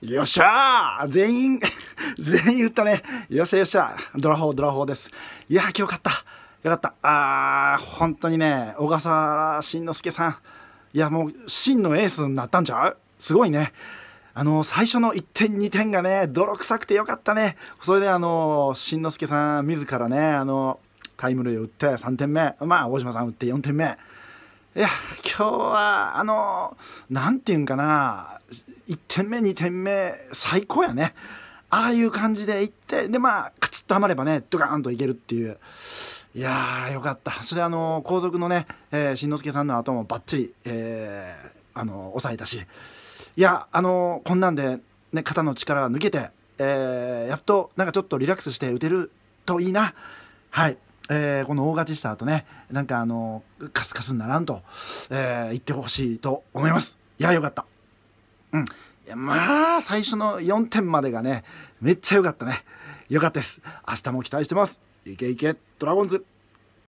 よっしゃー全員、全員打ったね。よっしゃよっしゃドラフォー、ドラフォーです。いやー、今日勝った。よかった。あー、本当にね、小笠原慎之介さん。いや、もう、真のエースになったんちゃうすごいね。あの、最初の1点、2点がね、泥臭くてよかったね。それで、あの、慎之介さん、自らね、あの、タイムリー打って3点目。まあ、大島さん打って4点目。いや、今日は、あの、なんていうんかな、1点目2点目最高やねああいう感じでいってでまあカチッとはまればねドカーンといけるっていういやーよかったそれあの後続のね、えー、しんのすけさんの後もばっちり、えー、あの抑えたしいやあのこんなんで、ね、肩の力が抜けて、えー、やっとなんかちょっとリラックスして打てるといいなはい。えー、この大勝ちした後ねなんかあのカスカスにならんと、えー、言ってほしいと思いますいやよかったうん、まあ最初の4点までがねめっちゃ良かったね良かったです明日も期待してますいけいけドラゴンズ